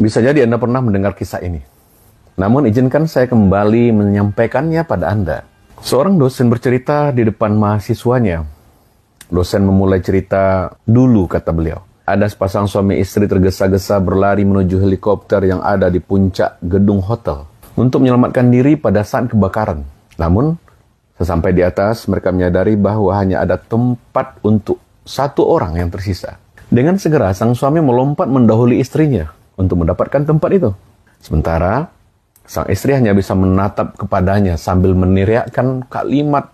Bisa jadi Anda pernah mendengar kisah ini. Namun izinkan saya kembali menyampaikannya pada Anda. Seorang dosen bercerita di depan mahasiswanya. Dosen memulai cerita dulu, kata beliau. Ada sepasang suami istri tergesa-gesa berlari menuju helikopter yang ada di puncak gedung hotel untuk menyelamatkan diri pada saat kebakaran. Namun, sesampai di atas, mereka menyadari bahwa hanya ada tempat untuk satu orang yang tersisa. Dengan segera, sang suami melompat mendahului istrinya untuk mendapatkan tempat itu. Sementara sang istri hanya bisa menatap kepadanya sambil meniriakkan kalimat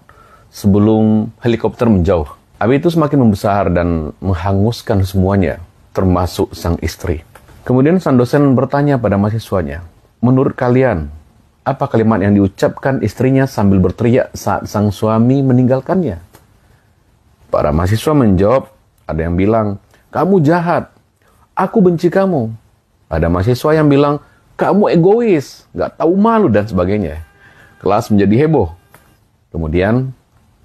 sebelum helikopter menjauh. Api itu semakin membesar dan menghanguskan semuanya, termasuk sang istri. Kemudian sang dosen bertanya pada mahasiswanya, "Menurut kalian, apa kalimat yang diucapkan istrinya sambil berteriak saat sang suami meninggalkannya?" Para mahasiswa menjawab, ada yang bilang, "Kamu jahat. Aku benci kamu." Ada mahasiswa yang bilang, kamu egois, nggak tahu malu, dan sebagainya. Kelas menjadi heboh. Kemudian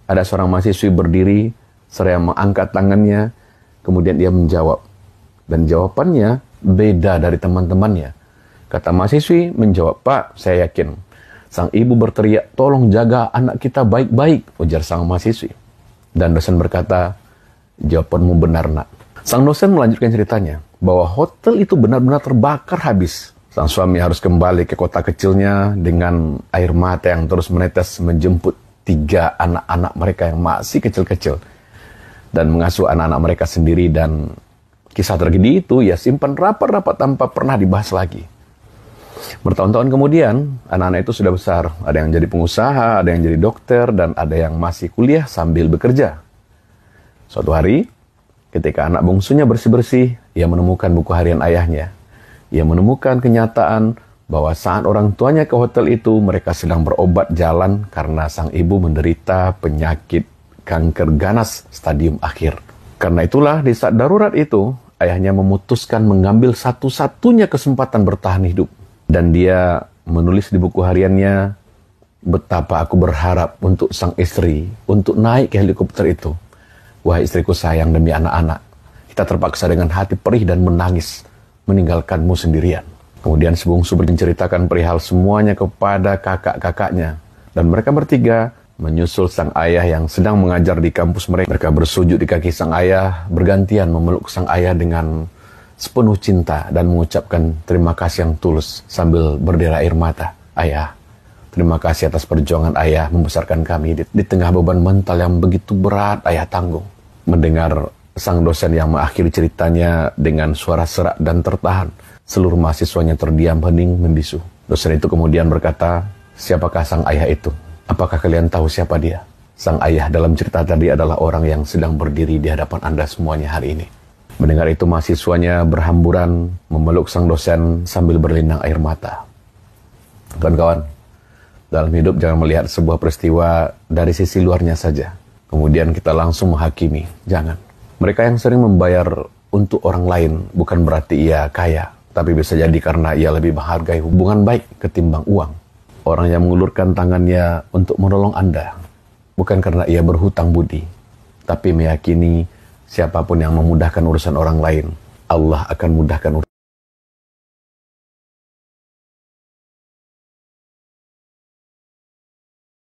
ada seorang mahasiswi berdiri, seraya mengangkat tangannya, kemudian dia menjawab. Dan jawabannya beda dari teman-temannya. Kata mahasiswi menjawab, Pak, saya yakin. Sang ibu berteriak, tolong jaga anak kita baik-baik, ujar sang mahasiswi. Dan dosen berkata, jawabanmu benar nak. Sang dosen melanjutkan ceritanya bahwa hotel itu benar-benar terbakar habis. Sang suami harus kembali ke kota kecilnya dengan air mata yang terus menetes menjemput tiga anak-anak mereka yang masih kecil-kecil dan mengasuh anak-anak mereka sendiri dan kisah tragedi itu ya simpan rapat-rapat tanpa pernah dibahas lagi. Bertahun-tahun kemudian, anak-anak itu sudah besar. Ada yang jadi pengusaha, ada yang jadi dokter, dan ada yang masih kuliah sambil bekerja. Suatu hari, ketika anak bungsunya bersih-bersih, ia menemukan buku harian ayahnya. Ia menemukan kenyataan bahwa saat orang tuanya ke hotel itu, mereka sedang berobat jalan karena sang ibu menderita penyakit kanker ganas stadium akhir. Karena itulah di saat darurat itu, ayahnya memutuskan mengambil satu-satunya kesempatan bertahan hidup. Dan dia menulis di buku hariannya, betapa aku berharap untuk sang istri untuk naik ke helikopter itu. Wahai istriku sayang demi anak-anak, kita terpaksa dengan hati perih dan menangis, meninggalkanmu sendirian. Kemudian sebungsu berceritakan perihal semuanya kepada kakak-kakaknya. Dan mereka bertiga menyusul sang ayah yang sedang mengajar di kampus mereka. Mereka bersujud di kaki sang ayah, bergantian memeluk sang ayah dengan sepenuh cinta dan mengucapkan terima kasih yang tulus sambil berderai air mata. Ayah, terima kasih atas perjuangan ayah membesarkan kami di, di tengah beban mental yang begitu berat ayah tanggung. Mendengar Sang dosen yang mengakhiri ceritanya dengan suara serak dan tertahan. Seluruh mahasiswanya terdiam hening membisu. Dosen itu kemudian berkata, siapakah sang ayah itu? Apakah kalian tahu siapa dia? Sang ayah dalam cerita tadi adalah orang yang sedang berdiri di hadapan Anda semuanya hari ini. Mendengar itu mahasiswanya berhamburan memeluk sang dosen sambil berlinang air mata. Kawan-kawan, dalam hidup jangan melihat sebuah peristiwa dari sisi luarnya saja. Kemudian kita langsung menghakimi. Jangan. Mereka yang sering membayar untuk orang lain bukan berarti ia kaya, tapi bisa jadi karena ia lebih menghargai hubungan baik ketimbang uang. Orang yang mengulurkan tangannya untuk menolong Anda bukan karena ia berhutang budi, tapi meyakini siapapun yang memudahkan urusan orang lain, Allah akan mudahkan urusan.